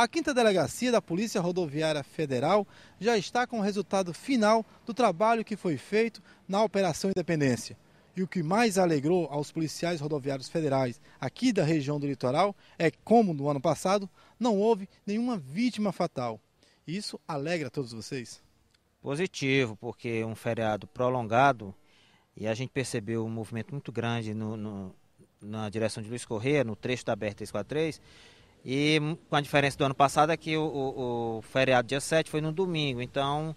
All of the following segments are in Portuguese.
A quinta delegacia da Polícia Rodoviária Federal já está com o resultado final do trabalho que foi feito na Operação Independência. E o que mais alegrou aos policiais rodoviários federais aqui da região do litoral é como no ano passado não houve nenhuma vítima fatal. Isso alegra todos vocês? Positivo, porque um feriado prolongado e a gente percebeu um movimento muito grande no, no, na direção de Luiz Correia, no trecho da BR-343 e com a diferença do ano passado é que o, o, o feriado dia 7 foi no domingo. Então,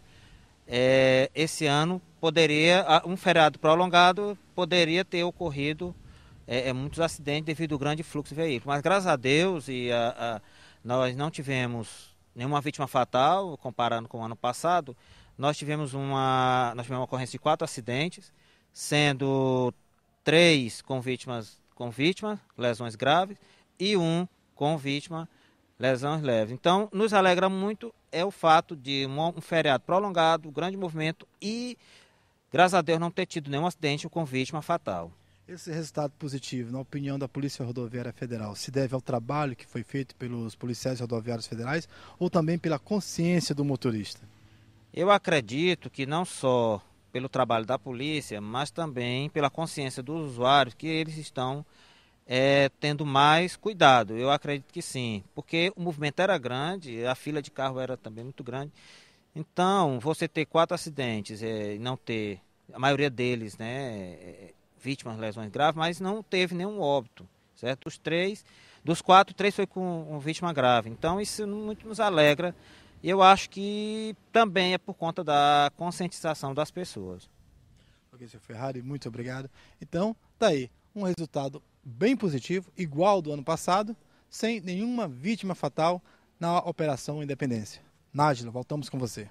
é, esse ano poderia, um feriado prolongado poderia ter ocorrido é, é, muitos acidentes devido ao grande fluxo de veículos. Mas graças a Deus e a, a, nós não tivemos nenhuma vítima fatal, comparando com o ano passado. Nós tivemos uma, nós tivemos uma ocorrência de quatro acidentes, sendo três com vítimas, com vítimas, lesões graves, e um com vítima lesões leves. Então, nos alegra muito é o fato de um feriado prolongado, grande movimento e, graças a Deus, não ter tido nenhum acidente com vítima fatal. Esse resultado positivo, na opinião da Polícia Rodoviária Federal, se deve ao trabalho que foi feito pelos policiais rodoviários federais ou também pela consciência do motorista? Eu acredito que não só pelo trabalho da polícia, mas também pela consciência dos usuários que eles estão é, tendo mais cuidado. Eu acredito que sim, porque o movimento era grande, a fila de carro era também muito grande. Então, você ter quatro acidentes é, e é, não ter, a maioria deles, né, é, é, vítimas de lesões graves, mas não teve nenhum óbito, certo? Os três, dos quatro, três foi com uma vítima grave. Então, isso muito nos alegra. E eu acho que também é por conta da conscientização das pessoas. Ok, seu Ferrari, muito obrigado. Então, tá aí, um resultado bem positivo, igual ao do ano passado, sem nenhuma vítima fatal na Operação Independência. Nájila, voltamos com você.